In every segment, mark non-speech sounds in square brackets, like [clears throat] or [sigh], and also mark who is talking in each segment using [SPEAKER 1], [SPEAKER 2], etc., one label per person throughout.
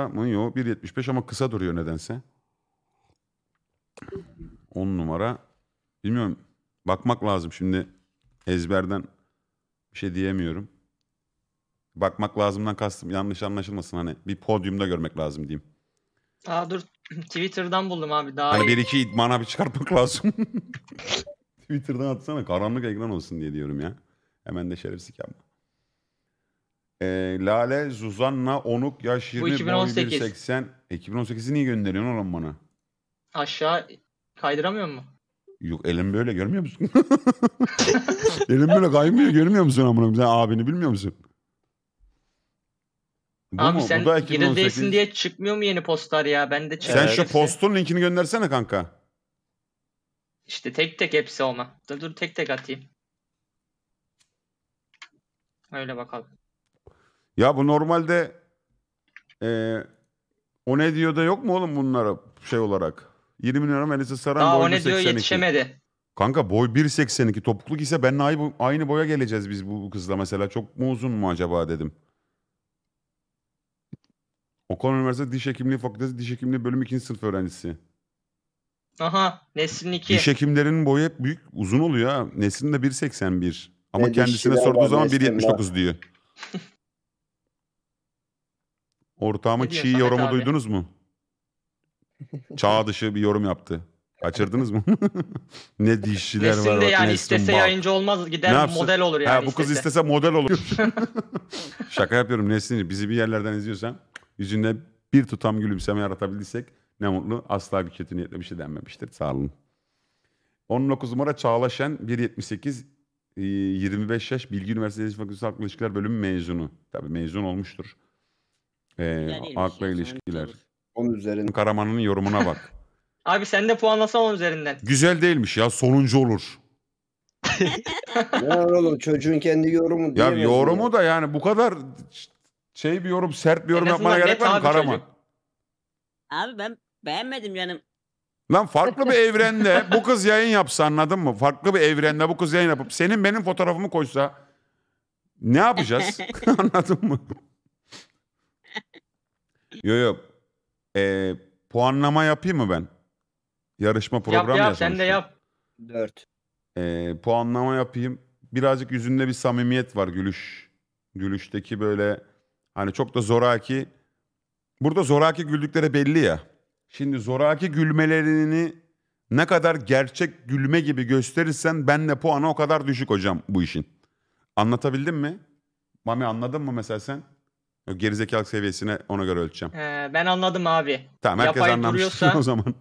[SPEAKER 1] mı? Yok 1.75 ama kısa duruyor nedense. 10 numara. Bilmiyorum. Bakmak lazım şimdi ezberden bir şey diyemiyorum. Bakmak lazımdan kastım yanlış anlaşılmasın hani bir podyumda görmek lazım diyeyim.
[SPEAKER 2] Aa dur [clears throat] Twitter'dan buldum abi daha Hani bir
[SPEAKER 1] iki idman abi çıkartmak lazım. [laughs] Twitter'dan atsana karanlık ekran olsun diye diyorum ya. Hemen de şerefsizlik yapma. E, Lale, Zuzanna, Onuk, Yaş 20, Bu 2018. 2018'i niye gönderiyorsun oğlum bana?
[SPEAKER 2] Aşağı kaydıramıyor mu?
[SPEAKER 1] Yok elim böyle görmüyor musun? [laughs] elim böyle kaymıyor görmüyor musun amına koyayım? Sen abini bilmiyor musun?
[SPEAKER 2] Bu Abi mu? sen Bu diye çıkmıyor mu yeni postlar ya? Ben de Sen Evet. şu
[SPEAKER 1] postun linkini göndersene kanka.
[SPEAKER 2] İşte tek tek hepsi ama. Dur, dur tek tek atayım. Öyle bakalım.
[SPEAKER 1] Ya bu normalde e, o ne diyor da yok mu oğlum bunlara şey olarak? 20 milyon Melisa Saran Daha boyu o ne diyor 82. yetişemedi. Kanka boy 1.82 topukluk ise ben aynı, aynı boya geleceğiz biz bu, kızla mesela. Çok mu uzun mu acaba dedim. Okan Üniversitesi Diş Hekimliği Fakültesi Diş Hekimliği Bölüm 2. sınıf öğrencisi.
[SPEAKER 2] Aha Nesin 2. Diş
[SPEAKER 1] hekimlerinin boyu hep büyük uzun oluyor ha. de 1.81. Ama Ne kendisine dişçiler sorduğu zaman 1.79 diyor. [laughs] Ortağımın çiğ Samet yorumu abi? duydunuz mu? [laughs] Çağ dışı bir yorum yaptı. Kaçırdınız mı? [laughs] ne dişçiler var Nesin de yani Nesrin istese Bal. yayıncı olmaz gider model olur yani. Ha, bu kız istese. istese model olur. [laughs] Şaka yapıyorum Nesrin. Bizi bir yerlerden izliyorsan yüzünde bir tutam gülümseme yaratabildiysek ne mutlu. Asla bir kötü niyetle bir şey denmemiştir. Sağ olun. 19 numara Çağla Şen 1.78 25 yaş Bilgi Üniversitesi Fakültesi Halkla İlişkiler Bölümü mezunu. Tabii mezun olmuştur. Ee, Güzel değilmiş ilişkiler. olur. üzerinden. Karaman'ın yorumuna bak.
[SPEAKER 2] [laughs] Abi sen de puanlasan onun üzerinden.
[SPEAKER 1] Güzel değilmiş ya sonuncu olur.
[SPEAKER 2] Ya [laughs] oğlum çocuğun kendi
[SPEAKER 1] yorumu Ya diyemezsin yorumu da yani bu kadar şey bir yorum sert bir yorum En yapmana azından gerek var mı Karaman? çocuk.
[SPEAKER 3] Abi ben beğenmedim canım.
[SPEAKER 1] Lan farklı bir evrende bu kız yayın yapsa anladın mı? Farklı bir evrende bu kız yayın yapıp senin benim fotoğrafımı koysa ne yapacağız? [laughs] anladın mı? Yok yok. Ee, puanlama yapayım mı ben? Yarışma programı yap, ya yap, sen de
[SPEAKER 3] yap. Dört.
[SPEAKER 1] Ee, puanlama yapayım. Birazcık yüzünde bir samimiyet var gülüş. Gülüşteki böyle hani çok da zoraki. Burada zoraki güldükleri belli ya. Şimdi zoraki gülmelerini ne kadar gerçek gülme gibi gösterirsen ben de puanı o kadar düşük hocam bu işin. Anlatabildim
[SPEAKER 2] mi? Mami anladın mı mesela sen?
[SPEAKER 1] Gerizekalık seviyesine ona göre ölçeceğim.
[SPEAKER 2] Ee, ben anladım abi. Tamam herkes Yapay anlamış duruyorsa, [laughs] o zaman.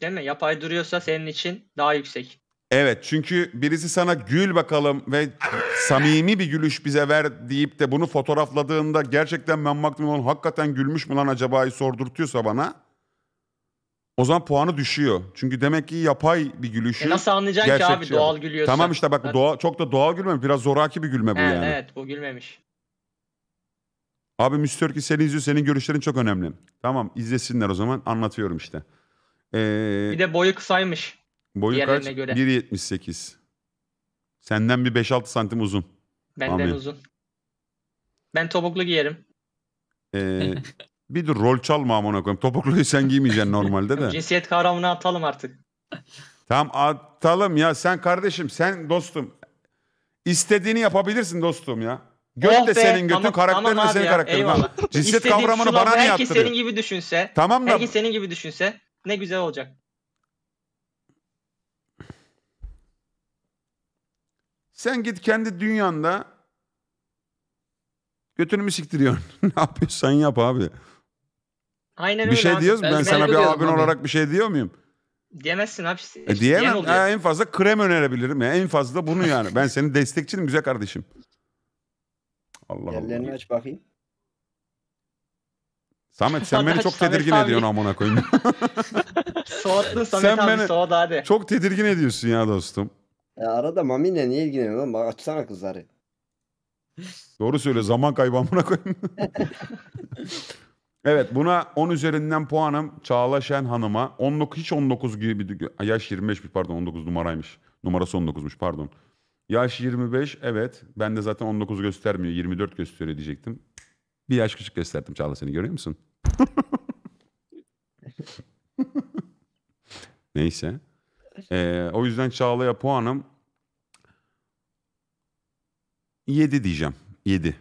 [SPEAKER 2] Değil mi? Yapay duruyorsa senin için daha yüksek.
[SPEAKER 1] Evet çünkü birisi sana gül bakalım ve samimi bir gülüş bize ver deyip de bunu fotoğrafladığında gerçekten ben baktım onun hakikaten gülmüş mü lan acaba'yı sordurtuyorsa bana o zaman puanı düşüyor. Çünkü demek ki yapay bir gülüşü. E nasıl anlayacaksın ki abi doğal gülüyorsa. Tamam işte bak doğal, çok da doğal gülme biraz zoraki bir gülme bu evet, yani. Evet
[SPEAKER 2] bu gülmemiş.
[SPEAKER 1] Abi Mr. ki seni izliyor senin görüşlerin çok önemli. Tamam izlesinler o zaman anlatıyorum işte. Ee, Bir
[SPEAKER 2] de boyu kısaymış.
[SPEAKER 1] Boyu kaç? diğerlerine göre. 1.78. Senden bir 5-6 santim uzun.
[SPEAKER 2] Benden Amin. uzun. Ben topuklu giyerim.
[SPEAKER 1] Ee, [laughs] bir dur rol çalma amına koyayım. Topukluyu sen giymeyeceksin normalde de.
[SPEAKER 2] Cinsiyet kavramını atalım artık.
[SPEAKER 1] Tamam atalım ya sen kardeşim sen dostum. İstediğini yapabilirsin dostum ya. Göt oh de senin götün, tamam, karakter tamam de senin karakterin. Eyvallah. Lan. Cinsiyet kavramını bana niye attırıyor? Herkes senin
[SPEAKER 2] gibi düşünse. Tamam da. Herkes senin gibi düşünse ne güzel olacak.
[SPEAKER 1] Sen git kendi dünyanda götünü mü siktiriyorsun? [laughs] ne yapıyorsan yap abi.
[SPEAKER 2] Aynen öyle. Bir şey abi. diyoruz Ben, ben sana bir abin abi. olarak
[SPEAKER 1] bir şey diyor muyum?
[SPEAKER 2] Diyemezsin abi. Işte. E diyemem. E,
[SPEAKER 1] en fazla krem önerebilirim. Ya. En fazla bunu yani. ben senin destekçinim güzel kardeşim.
[SPEAKER 3] Allah Yerlerini Allah. aç bakayım.
[SPEAKER 1] Samet sen beni çok tedirgin abi. ediyorsun amına koyayım.
[SPEAKER 3] [laughs] Soğuttu Samet sen abi beni soğut hadi.
[SPEAKER 1] Çok tedirgin ediyorsun ya dostum.
[SPEAKER 3] Ya arada Mami'yle niye ilgileniyorsun lan? Bak açsana kızları.
[SPEAKER 1] Doğru söyle zaman kaybı amına koyayım. [laughs] evet buna 10 üzerinden puanım Çağla Şen Hanım'a. 19, hiç 19 gibi bir yaş 25 bir pardon 19 numaraymış. Numarası 19'muş pardon. Yaş 25 evet. Ben de zaten 19 göstermiyor. 24 gösteriyor diyecektim. Bir yaş küçük gösterdim Çağla seni görüyor musun? [laughs] Neyse. Ee, o yüzden Çağla'ya puanım 7 diyeceğim. 7.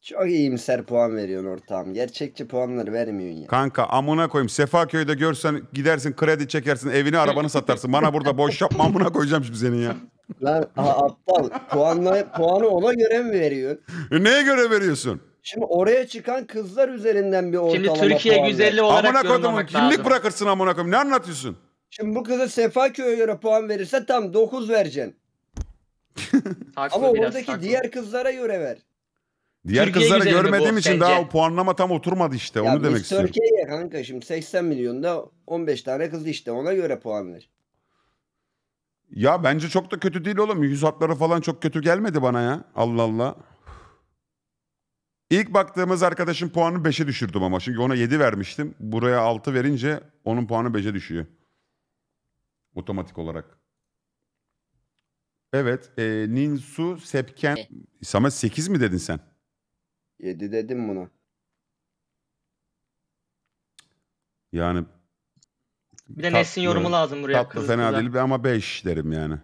[SPEAKER 3] Çok iyimser puan veriyorsun ortağım. Gerçekçi puanları vermiyorsun ya.
[SPEAKER 1] Kanka amına koyayım. Sefaköy'de görsen gidersin kredi çekersin evini arabanı satarsın. Bana burada boş yapma amına koyacağım şimdi senin ya.
[SPEAKER 3] Lan aptal. Puanla,
[SPEAKER 1] puanı ona göre mi veriyorsun? E, neye göre veriyorsun?
[SPEAKER 3] Şimdi oraya çıkan kızlar üzerinden bir Şimdi Türkiye güzelliği olarak Amına kodumun yorumlamak kimlik
[SPEAKER 1] bırakırsın amına koyayım. Ne anlatıyorsun?
[SPEAKER 3] Şimdi bu kızı sefa Sefaköy'e göre puan verirse tam 9 vereceksin. [laughs] Haklı Ama biraz, oradaki haklı. diğer kızlara göre ver. Diğer Türkiye kızları görmediğim için sence? daha o
[SPEAKER 1] puanlama tam oturmadı işte. Onu demek istiyorum.
[SPEAKER 3] Türkiye'ye kanka şimdi 80 milyonda 15 tane kız işte ona göre puan ver.
[SPEAKER 1] Ya bence çok da kötü değil oğlum. Yüz hatları falan çok kötü gelmedi bana ya. Allah Allah. İlk baktığımız arkadaşın puanı 5'e düşürdüm ama. Çünkü ona 7 vermiştim. Buraya 6 verince onun puanı 5'e düşüyor. Otomatik olarak. Evet. E, Ninsu Sepken. Sana 8 mi dedin sen?
[SPEAKER 3] 7 dedim buna. Yani bir de
[SPEAKER 2] tatlı, Nesin yorumu lazım buraya. Tatlı fena güzel. değil
[SPEAKER 1] ama 5 derim yani.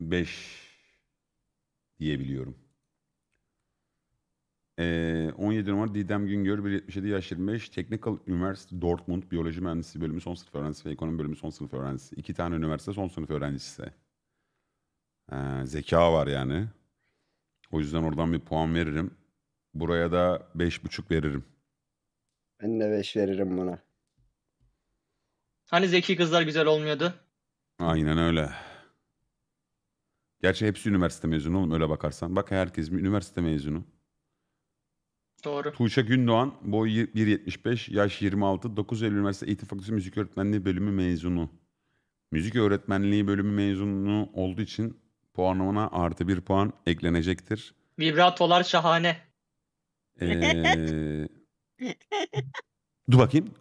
[SPEAKER 1] 5 diyebiliyorum. Ee, 17 numara Didem Güngör 1.77 yaş 25 Technical University Dortmund Biyoloji Mühendisliği bölümü son sınıf öğrencisi ve ekonomi bölümü son sınıf öğrencisi. İki tane üniversite son sınıf öğrencisi. Ee, zeka var yani. O yüzden oradan bir puan veririm. Buraya da 5.5 veririm.
[SPEAKER 3] Ben de 5 veririm buna.
[SPEAKER 2] Hani zeki kızlar güzel olmuyordu?
[SPEAKER 1] Aynen öyle. Gerçi hepsi üniversite mezunu oğlum öyle bakarsan. Bak herkes bir üniversite mezunu. Doğru. Tuğçe Gündoğan boy 1.75, yaş 26, 9 Eylül Üniversitesi Eğitim Fakültesi Müzik Öğretmenliği bölümü mezunu. Müzik öğretmenliği bölümü mezunu olduğu için puanına artı bir puan eklenecektir.
[SPEAKER 2] Vibratolar şahane.
[SPEAKER 1] Ee, Dur bakayım.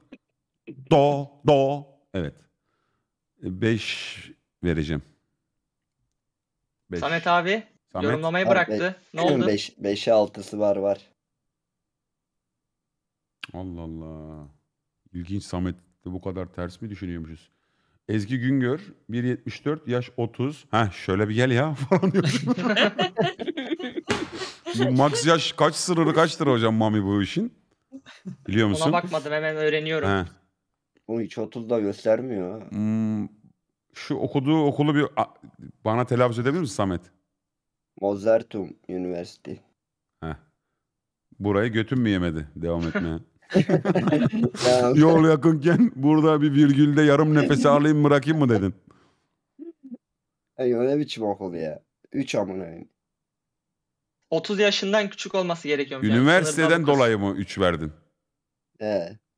[SPEAKER 1] Do, do. Evet. 5 e, vereceğim.
[SPEAKER 3] Beş. Samet abi Samet. yorumlamayı bıraktı. ne oldu? 5'e 6'sı var var. Allah Allah. İlginç Samet de bu
[SPEAKER 1] kadar ters mi düşünüyormuşuz? Ezgi Güngör 1.74 yaş 30. Ha şöyle bir gel ya [laughs] falan diyor. [laughs] max yaş kaç sınırı kaçtır hocam mami bu işin? Biliyor musun? Ona bakmadım
[SPEAKER 2] hemen öğreniyorum. He. Onu hiç okulda göstermiyor.
[SPEAKER 1] Hmm, şu okuduğu okulu bir bana telaffuz edebilir misin Samet? Mozartum University. Heh. Burayı götüm mü yemedi? Devam etmeye. [laughs] [laughs] Yol yakınken burada bir virgülde yarım nefes alayım bırakayım mı dedin?
[SPEAKER 3] ay, e, o ne biçim okul ya? Üç amına.
[SPEAKER 2] 30 yaşından küçük olması gerekiyormuş.
[SPEAKER 1] Üniversiteden dokuz. dolayı mı 3 verdin?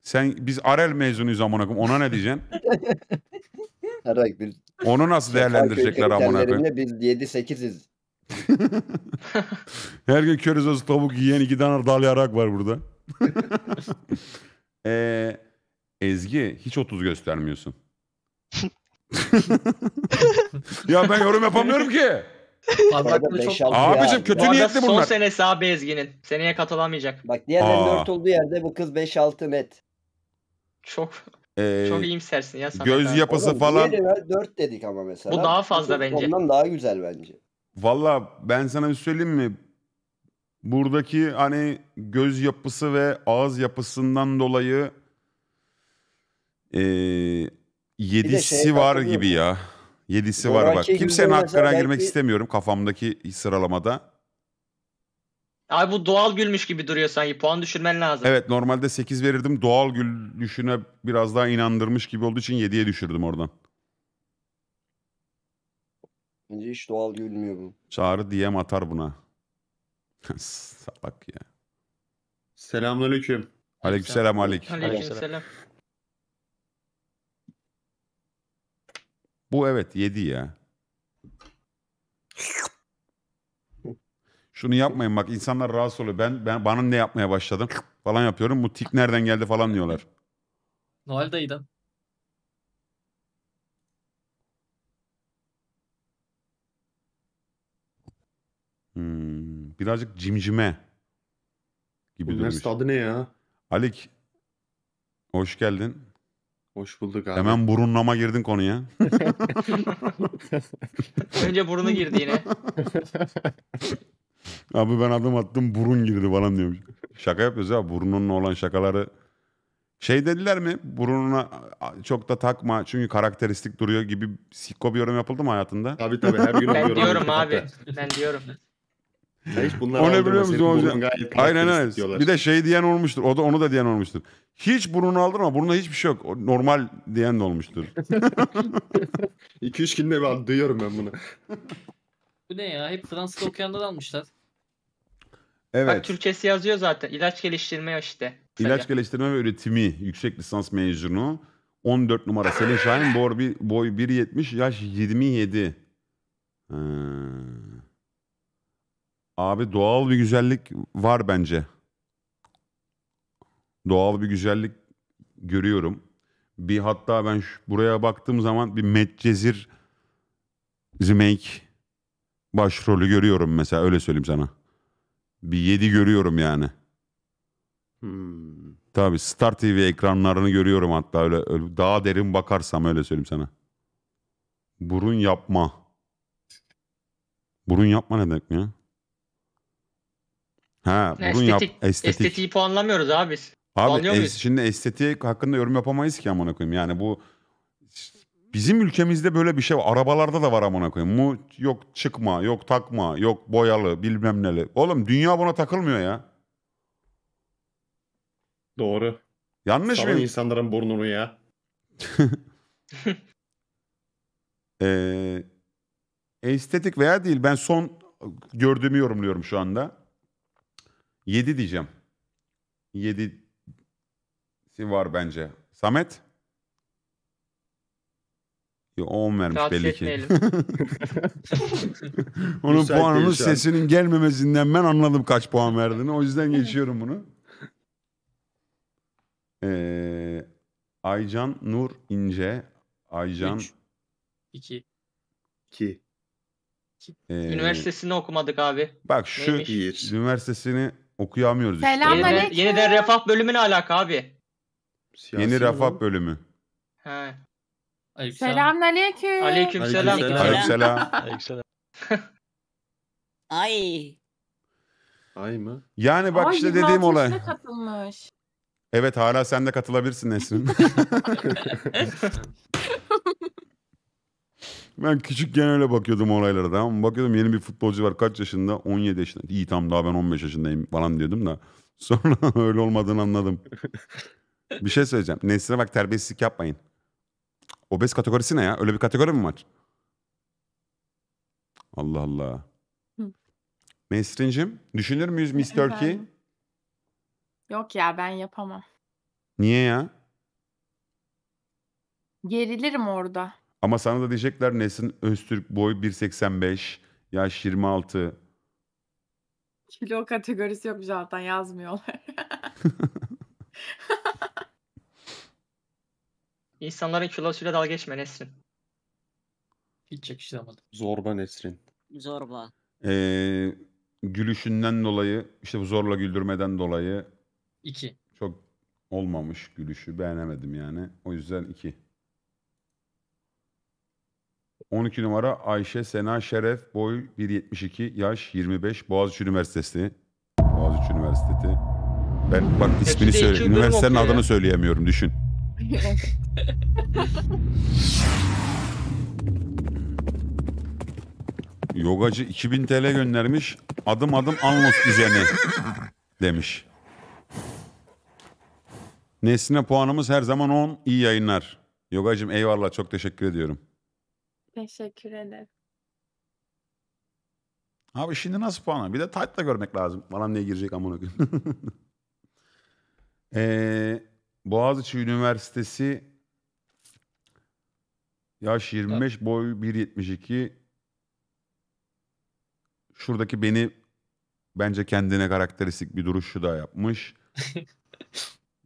[SPEAKER 1] Sen biz Arel mezunuyuz amına koyayım. Ona ne diyeceksin?
[SPEAKER 3] [laughs] Herhangi bir
[SPEAKER 1] Onu nasıl değerlendirecekler amına koyayım?
[SPEAKER 3] biz 7-8'iz.
[SPEAKER 1] [laughs] Her gün körüz tavuk yiyen iki tane dal var burada. [laughs] Ee, Ezgi hiç 30 göstermiyorsun. ya ben yorum yapamıyorum ki.
[SPEAKER 2] Parmakları Abicim ya. kötü Bu niyetli son bunlar. Son sene sağ Bezgin'in. Seneye katılamayacak. Bak diğer 4
[SPEAKER 3] olduğu yerde bu kız 5-6 net. Çok ee, çok iyimsersin ya sana. Göz yapısı Oğlum, falan. 4 dedik ama mesela. Bu daha fazla bence. Ondan daha güzel
[SPEAKER 1] bence. Valla ben sana bir söyleyeyim mi? Buradaki hani göz yapısı ve ağız yapısından dolayı ee, yedisi şey var gibi ya. Yedisi var bak. Şey Kimsenin hakkına belki... girmek istemiyorum kafamdaki sıralamada.
[SPEAKER 2] Abi bu doğal gülmüş gibi duruyor sanki. Puan düşürmen lazım. Evet
[SPEAKER 1] normalde 8 verirdim. Doğal gülüşüne biraz daha inandırmış gibi olduğu için 7'ye düşürdüm oradan.
[SPEAKER 2] Bence hiç
[SPEAKER 3] doğal gülmüyor bu.
[SPEAKER 1] Çağrı DM atar buna. [laughs] Salak ya. Selamünaleyküm. Aleykümselam aleyküm. Aleykümselam. Aleyküm. Aleyküm. Aleyküm. Bu evet 7 ya. Şunu yapmayın bak insanlar rahatsız oluyor. Ben, ben bana ne yapmaya başladım falan yapıyorum. Bu tik nereden geldi falan diyorlar.
[SPEAKER 2] Noel dayıdan.
[SPEAKER 1] Hmm, birazcık cimcime gibi Bu durmuş. adı ne ya? Alik hoş geldin. Hoş bulduk abi. Hemen burunlama girdin konuya. [laughs]
[SPEAKER 2] Önce burunu girdi yine. [laughs]
[SPEAKER 1] Abi ben adım attım burun girdi falan diyormuş. Şaka yapıyoruz ya burnunla olan şakaları. Şey dediler mi burununa çok da takma çünkü karakteristik duruyor gibi sikko bir yorum yapıldı mı hayatında? Tabii tabii her gün Ben diyorum abi.
[SPEAKER 2] Ben diyorum. Ya hiç bunlar o ne biliyor musun hocam? Aynen aynen. Bir
[SPEAKER 1] de şey diyen olmuştur. O da onu da diyen olmuştur. Hiç burnunu aldırma. Burnunda hiçbir şey yok. Normal diyen de olmuştur. 2-3 [laughs] günde ben duyuyorum ben bunu.
[SPEAKER 2] Bu ne ya? Hep Fransız okuyanlar almışlar. Evet. Bak Türkçesi yazıyor zaten. İlaç geliştirme işte.
[SPEAKER 1] İlaç geliştirme ve üretimi yüksek lisans mezunu. 14 numara Selin Şahin boy, boy 1.70 yaş 27. Hmm. Abi doğal bir güzellik var bence. Doğal bir güzellik görüyorum. Bir hatta ben şu, buraya baktığım zaman bir Medcezir remake başrolü görüyorum mesela öyle söyleyeyim sana. Bir 7 görüyorum yani. Hmm. Tabii Star TV ekranlarını görüyorum hatta öyle, öyle daha derin bakarsam öyle söyleyeyim sana. Burun yapma. Burun yapma ne demek ya? Ha, burun estetik, yap, estetik. Estetiği
[SPEAKER 2] puanlamıyoruz abi biz.
[SPEAKER 1] Abi es, şimdi estetik hakkında yorum yapamayız ki amına koyayım. Yani bu bizim ülkemizde böyle bir şey var. Arabalarda da var amına koyayım. Mu yok çıkma, yok takma, yok boyalı, bilmem neli. Oğlum dünya buna takılmıyor ya. Doğru. Yanlış mı? insanların burnunu ya. [laughs] ee, estetik veya değil. Ben son gördüğümü yorumluyorum şu anda. 7 diyeceğim. 7'si var bence. Samet? Yo, 10 vermiş Rahat belli ki. [laughs] Onun puanının sesinin gelmemesinden ben anladım kaç puan verdiğini. O yüzden [laughs] geçiyorum bunu. Ee, Aycan Nur İnce. Aycan. 3, 2. 2. Ee, Üniversitesini
[SPEAKER 2] okumadık abi. Bak şu Neymiş?
[SPEAKER 1] üniversitesini okuyamıyoruz işte. Selamünaleyküm.
[SPEAKER 2] Yeniden, yeniden refah bölümü ne alaka abi?
[SPEAKER 1] Siyasi Yeni refah bölümü.
[SPEAKER 2] He. Aleykümselam. Selamünaleyküm. Aleykümselam. Aleykümselam. Aleykümselam. Ay.
[SPEAKER 1] Ay mı? Yani bak Ay, işte dediğim olay.
[SPEAKER 3] katılmış.
[SPEAKER 1] Evet hala sen de katılabilirsin Nesrin. [laughs] Ben küçükken öyle bakıyordum olaylara da, Bakıyordum yeni bir futbolcu var kaç yaşında? 17 yaşında. İyi tam daha ben 15 yaşındayım falan diyordum da. [laughs] Sonra öyle olmadığını anladım. bir şey söyleyeceğim. Nesline bak terbiyesizlik yapmayın. Obez kategorisi ne ya? Öyle bir kategori mi var? Allah Allah. Hı. Nesrin'cim düşünür müyüz Miss Efendim? Turkey?
[SPEAKER 2] Yok ya ben yapamam. Niye ya? Gerilirim orada.
[SPEAKER 1] Ama sana da diyecekler Nesin Öztürk boy 1.85, yaş 26.
[SPEAKER 2] Kilo kategorisi yok zaten yazmıyorlar. [laughs] İnsanların kilosuyla dalga geçme Nesrin. Hiç yakıştıramadım.
[SPEAKER 1] Zorba Nesrin.
[SPEAKER 2] Zorba.
[SPEAKER 1] Ee, gülüşünden dolayı, işte bu zorla güldürmeden dolayı İki. çok olmamış gülüşü. Beğenemedim yani. O yüzden iki. 12 numara Ayşe Sena Şeref, boy 1.72, yaş 25, Boğaziçi Üniversitesi. Boğaziçi Üniversitesi.
[SPEAKER 3] Ben bak ismini Peki söyle. Üniversitenin adını
[SPEAKER 1] söyleyemiyorum düşün. [laughs] Yogacı 2000 TL göndermiş. Adım adım Anlos düzeni demiş. Nesline puanımız her zaman 10. İyi yayınlar. Yogacım eyvallah çok teşekkür ediyorum.
[SPEAKER 2] Teşekkür ederim.
[SPEAKER 1] Abi şimdi nasıl puanı? Bir de tight da görmek lazım. Falan ne girecek amına koyayım. [laughs] ee, Boğaziçi Üniversitesi yaş 25, boy 1.72. Şuradaki beni bence kendine karakteristik bir duruşu da yapmış.
[SPEAKER 2] [laughs]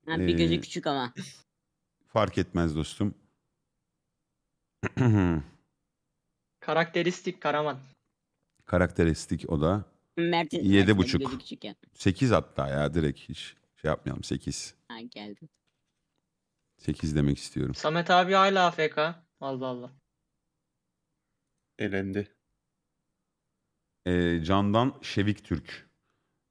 [SPEAKER 2] Ha, bir gözü ee, küçük ama.
[SPEAKER 1] fark etmez dostum. [clears throat] [laughs]
[SPEAKER 2] Karakteristik Karaman.
[SPEAKER 1] Karakteristik o da. Mert Yedi buçuk. Sekiz hatta ya direkt hiç şey yapmayalım. Sekiz.
[SPEAKER 2] Ha geldim.
[SPEAKER 1] Sekiz demek istiyorum. Samet
[SPEAKER 2] abi hala AFK. Allah Allah.
[SPEAKER 1] Elendi. E, Candan Şevik Türk.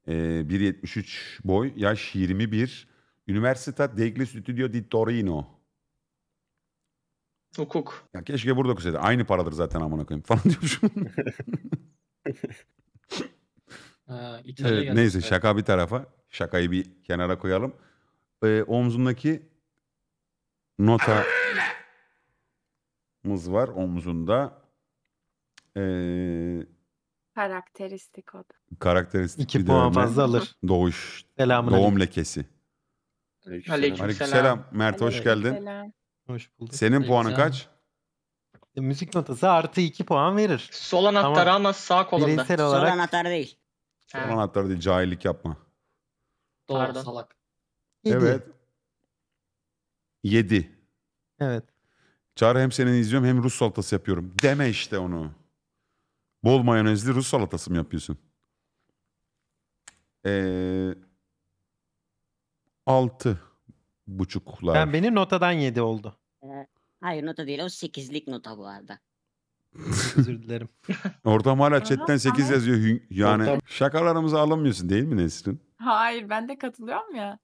[SPEAKER 1] E, ee, 1.73 boy. Yaş 21. üniversite degli Studio di Torino. Hukuk. Ya keşke burada okusaydı. Aynı paradır zaten amına koyayım falan [laughs] diyormuşum.
[SPEAKER 2] Ha, evet, neyse şaka
[SPEAKER 1] bir tarafa. Şakayı bir kenara koyalım. Ee, nota mız var omzunda. Ee,
[SPEAKER 2] Karakteristik o
[SPEAKER 1] karakteristik İki bir puan fazla alır. Doğuş, Selamun doğum lekesi. Aleykümselam. Aleykümselam. Mert hoş geldin. Selam. Hoş bulduk. Senin Güzel. puanın kaç?
[SPEAKER 2] E, Müzik notası artı 2 puan verir. Sol anahtarı Tamam. ama sağ kolunda. Bireysel Soru olarak anahtar değil.
[SPEAKER 1] Ha, Son anahtarı değil cahillik yapma.
[SPEAKER 2] Doğru Pardon. salak. Evet. 7. Evet.
[SPEAKER 1] Çağrı hem seni izliyorum hem Rus salatası yapıyorum. Deme işte onu. Bol mayonezli Rus salatası mı yapıyorsun? Ee, 6 buçuklar. Ben
[SPEAKER 2] beni notadan yedi oldu.
[SPEAKER 3] Ee, hayır nota değil o sekizlik nota bu arada.
[SPEAKER 1] [laughs] Özür dilerim. [laughs] Ortam hala chatten 8 yazıyor. Hün- Yani şakalarımızı alamıyorsun değil mi Nesrin?
[SPEAKER 2] Hayır ben de katılıyorum ya.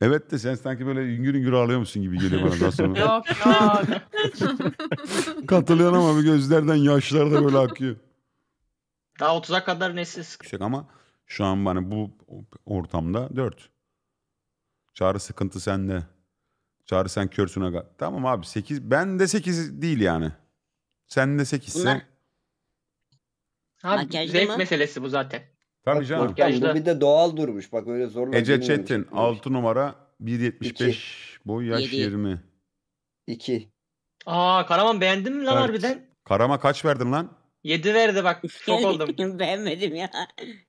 [SPEAKER 1] Evet de sen sanki böyle yüngür yüngür ağlıyormuşsun gibi geliyor bana daha sonra. [laughs] Yok
[SPEAKER 2] yok.
[SPEAKER 1] Katılıyorsun ama bir gözlerden yaşlar da böyle akıyor.
[SPEAKER 2] Daha 30'a kadar nesiz. Yüksek ama
[SPEAKER 1] şu an bana bu ortamda 4. Çağrı sıkıntı sende. Çağrı sen körsün aga. Tamam abi 8. Ben de 8 değil yani. Sen de 8 ise.
[SPEAKER 2] Abi zevk
[SPEAKER 3] meselesi bu zaten.
[SPEAKER 1] Tabii canım. Makyajlı. Bu bir
[SPEAKER 3] de doğal durmuş. Bak öyle zorla.
[SPEAKER 1] Ece bilmiyorum. Çetin 6 numara 1.75 boy yaş Yedi. 20. 2.
[SPEAKER 2] Aa Karaman beğendin mi lan Evet. harbiden?
[SPEAKER 1] Karama kaç verdin lan?
[SPEAKER 2] 7 verdi bak şok oldum. [laughs] Beğenmedim ya.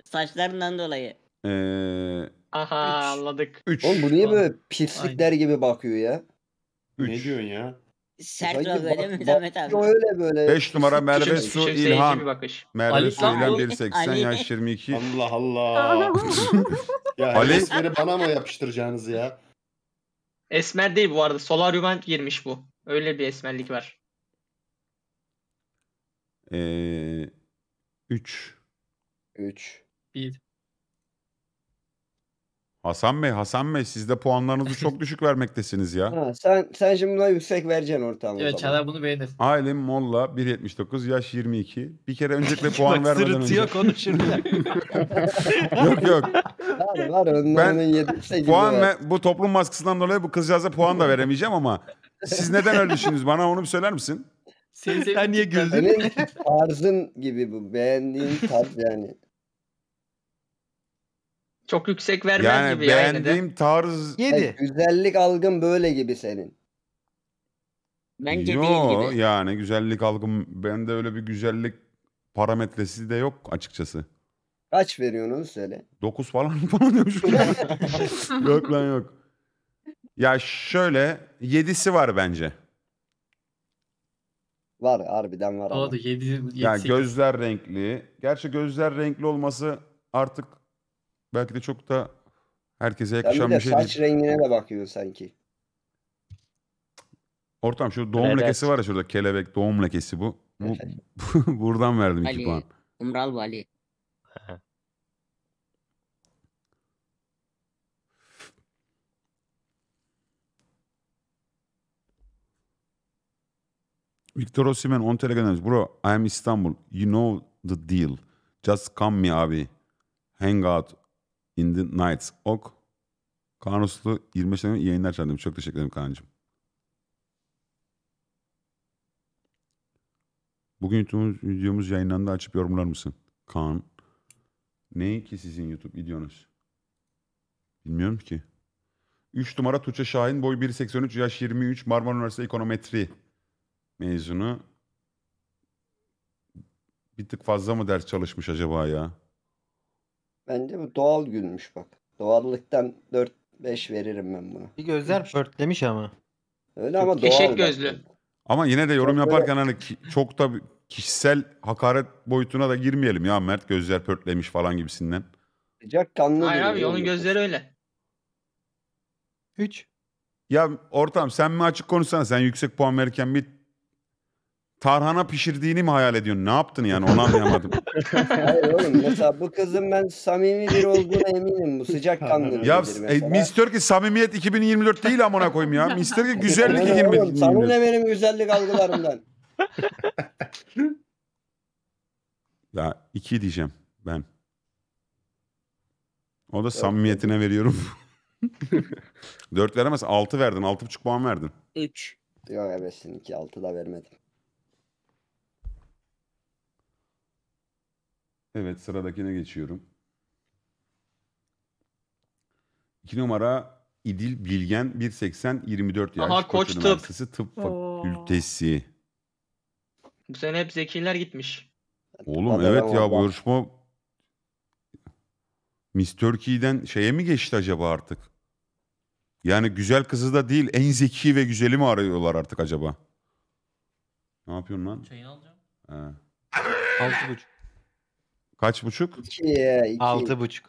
[SPEAKER 2] Saçlarından dolayı.
[SPEAKER 3] Ee,
[SPEAKER 2] Aha Üç. anladık.
[SPEAKER 3] 3. Oğlum bu niye böyle pislikler gibi bakıyor ya? Ne diyorsun ya? Sert Sanki öyle mi Samet abi? Yo öyle böyle. 5 numara Merve Küçümseyici Su şey İlhan. bakış. Merve
[SPEAKER 1] Ali- Su İlhan Ali- 1.80 yaş 22. Allah Allah. [laughs] ya Ali- Esmer'i bana mı yapıştıracağınız ya?
[SPEAKER 2] Esmer değil bu arada. Solaryum'a girmiş bu. Öyle bir esmerlik var.
[SPEAKER 3] Ee, 3. 3. Bir.
[SPEAKER 1] Hasan Bey, Hasan Bey siz de puanlarınızı çok [laughs] düşük vermektesiniz ya.
[SPEAKER 3] Ha, sen sen şimdi buna yüksek vereceksin ortamı. Evet Çağlar bunu beğenir.
[SPEAKER 1] Ailem Molla 1.79 yaş 22. Bir kere öncelikle [laughs] puan Bak vermeden önce. sırıtıyor
[SPEAKER 3] konuşurken. [laughs] yok yok. Var var Ben- onun Puan ve
[SPEAKER 1] bu toplum baskısından dolayı bu kızcağıza puan da veremeyeceğim ama siz neden öyle düşündünüz? Bana onu bir söyler misin? Sen, sen niye güldün? Senin
[SPEAKER 3] tarzın gibi bu beğendiğin tarz yani. Çok yüksek vermez yani gibi ya. Yani beğendiğim tarz... 7. güzellik algın böyle gibi senin. Bence Yo, değil gibi.
[SPEAKER 1] yani güzellik algım bende öyle bir güzellik parametresi de yok açıkçası.
[SPEAKER 3] Kaç veriyorsun söyle.
[SPEAKER 1] Dokuz falan falan [laughs]
[SPEAKER 3] demişim.
[SPEAKER 2] [laughs] yok
[SPEAKER 1] lan yok. Ya şöyle yedisi var bence.
[SPEAKER 3] Var harbiden
[SPEAKER 1] var. Ama. Oldu
[SPEAKER 2] 7 7 Ya gözler
[SPEAKER 1] renkli. Gerçi gözler renkli olması artık belki de çok da herkese yakışan bir de bir şey saç
[SPEAKER 3] rengine de bakıyorsun sanki.
[SPEAKER 1] Ortam şu doğum Evet. lekesi var ya şurada kelebek doğum lekesi bu. Bu [laughs] buradan verdim 2 Ali. puan.
[SPEAKER 2] Umral Vali.
[SPEAKER 1] Victor Osimen 10 TL göndermiş. Bro, I am Istanbul. You know the deal. Just come me abi. Hang out. In the Nights. Ok. Kaan Uslu 25 tane yayınlar çağırdım. Çok teşekkür ederim Kaan'cığım. Bugün YouTube videomuz yayınlandı. Açıp yorumlar mısın? Kaan. Ne ki sizin YouTube videonuz? Bilmiyorum ki. 3 numara Tuğçe Şahin. Boy 1.83, yaş 23. Marmara Üniversitesi Ekonometri mezunu. Bir tık fazla mı ders çalışmış acaba ya?
[SPEAKER 3] Bence bu doğal gülmüş bak. Doğallıktan 4-5 veririm ben buna. Bir
[SPEAKER 1] gözler pörtlemiş ama.
[SPEAKER 3] Öyle ama doğal. Eşek gözlü.
[SPEAKER 1] Ama yine de yorum yaparken hani çok da kişisel hakaret boyutuna da girmeyelim ya Mert gözler pörtlemiş falan gibisinden.
[SPEAKER 3] Sıcak kanlı Hayır abi onun gözleri öyle.
[SPEAKER 1] 3. Ya ortam sen mi açık konuşsan sen yüksek puan verirken bir tarhana pişirdiğini mi hayal ediyorsun? Ne yaptın yani onu anlayamadım.
[SPEAKER 3] [laughs] Hayır oğlum mesela bu kızın ben samimi bir olduğuna eminim. Bu sıcak kanlı ya e, mesela. e, Miss
[SPEAKER 1] Turkey samimiyet 2024 değil amına koyayım ya. Miss Turkey güzellik Sana ne oğlum? 2024. Sana ne
[SPEAKER 3] benim güzellik algılarımdan? [laughs]
[SPEAKER 1] Ya iki diyeceğim ben. O da samimiyetine veriyorum. [laughs] Dört veremez. Altı verdin. Altı buçuk puan verdin.
[SPEAKER 3] 3. Yok evet ki altı da vermedim.
[SPEAKER 1] Evet sıradakine geçiyorum. İki numara İdil Bilgen 1.80 24 yaş. Aha, Koç Tıp. Tıp Fakültesi.
[SPEAKER 2] Bu sene hep zekiler gitmiş.
[SPEAKER 1] Oğlum Bana evet ya bu yarışma Miss Turkey'den şeye mi geçti acaba artık? Yani güzel kızı da değil en zeki ve güzeli mi arıyorlar artık acaba? Ne yapıyorsun lan? Çayını alacağım. He. Altı buçuk. Kaç buçuk?
[SPEAKER 3] İki, Altı buçuk.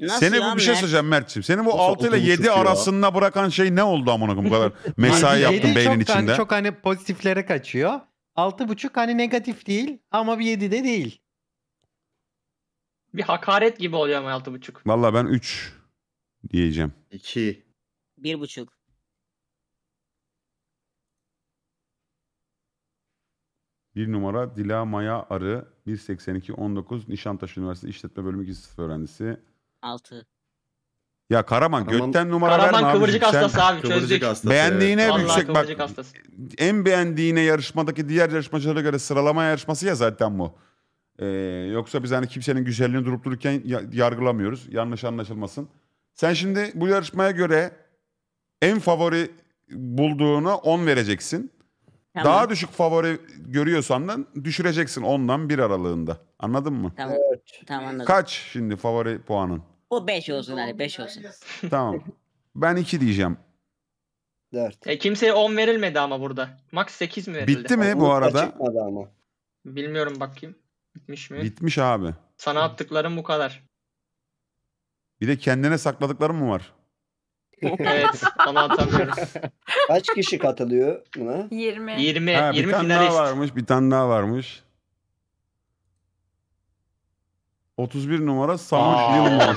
[SPEAKER 1] Şey Seni bu bir şey soracağım Mert'ciğim. Senin bu Nasıl 6 ile 7 arasında bırakan şey ne oldu amına koyayım bu kadar [laughs] mesai Yedi yaptın beynin çok, hani içinde? Hani, çok
[SPEAKER 2] hani pozitiflere kaçıyor. Altı buçuk hani negatif değil ama bir yedi de değil. Bir hakaret gibi oluyor ama altı buçuk.
[SPEAKER 1] Valla ben 3 diyeceğim. İki. Bir buçuk. 1 numara Dila Maya Arı 182 19 Nişantaşı Üniversitesi İşletme Bölümü 2 sınıf öğrencisi. 6. Ya Karaman Karaman- götten numara verme Karaman abi. kıvırcık Sen hastası abi çözdük. Beğendiğine evet. yüksek bak. hastası. En beğendiğine yarışmadaki diğer yarışmacılara göre sıralama yarışması ya zaten bu. Ee, yoksa biz hani kimsenin güzelliğini durup dururken yargılamıyoruz. Yanlış anlaşılmasın. Sen şimdi bu yarışmaya göre en favori bulduğunu 10 vereceksin. Tamam. Daha düşük favori görüyorsan da düşüreceksin ondan bir aralığında. Anladın mı?
[SPEAKER 2] Tamam. Evet. Tamam anladım. Kaç
[SPEAKER 1] şimdi favori puanın?
[SPEAKER 2] Bu 5 olsun hadi 5 olsun.
[SPEAKER 1] [laughs] Tamam. Ben 2 diyeceğim.
[SPEAKER 2] 4. E, kimseye 10 verilmedi ama burada. Max 8 mi verildi? Bitti mi bu arada?
[SPEAKER 1] Çıkmadı
[SPEAKER 3] ama.
[SPEAKER 2] Bilmiyorum bakayım. Bitmiş mi?
[SPEAKER 1] Bitmiş abi.
[SPEAKER 2] Sana attıklarım bu kadar.
[SPEAKER 1] Bir de kendine sakladıklarım mı var?
[SPEAKER 2] evet onu hatırlıyorum.
[SPEAKER 3] [laughs] Kaç kişi katılıyor buna?
[SPEAKER 2] 20. ha, 20 bir tane finalist.
[SPEAKER 1] daha varmış, bir tane daha varmış. 31 numara Samuel Gilmore.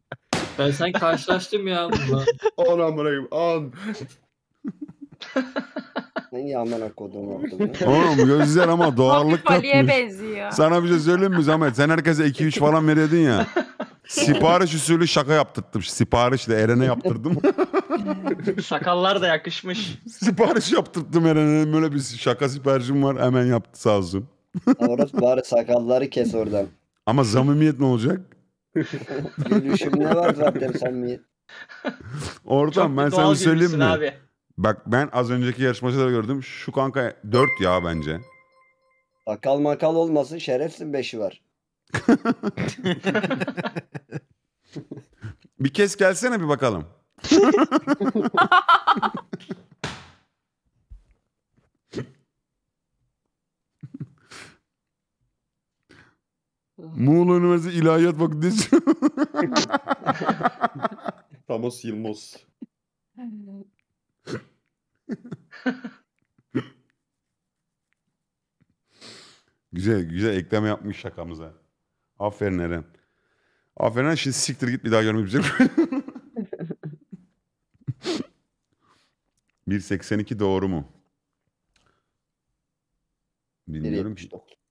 [SPEAKER 1] [laughs]
[SPEAKER 3] ben sen karşılaştım ya bununla. On amına [laughs] An. Neyi amına kodum oldu? Oğlum gözler
[SPEAKER 1] ama doğallık katmış. benziyor. Sana bir şey söyleyeyim mi Zahmet? Sen herkese 2-3 falan veriyordun ya. Sipariş usulü şaka yaptırttım. Siparişle Eren'e yaptırdım.
[SPEAKER 2] [laughs] Sakallar da yakışmış.
[SPEAKER 1] Sipariş yaptırttım Eren'e. Böyle bir şaka siparişim var. Hemen yaptı sağ olsun.
[SPEAKER 3] Orası bari sakalları kes oradan.
[SPEAKER 1] Ama samimiyet ne olacak?
[SPEAKER 3] ne var zaten samimiyet.
[SPEAKER 1] Oradan ben sana söyleyeyim mi? Abi. Bak ben az önceki yarışmacıları gördüm. Şu kanka 4 ya bence.
[SPEAKER 3] Sakal makal olmasın şerefsin 5'i var
[SPEAKER 1] bir kez gelsene bir bakalım. [laughs] Muğla Üniversitesi İlahiyat Fakültesi. [laughs] Tamos Yılmaz. güzel güzel ekleme yapmış şakamıza. Aferin Eren. Aferin Eren şimdi siktir git bir daha görmek 1.82 [laughs] doğru mu? Bilmiyorum ki.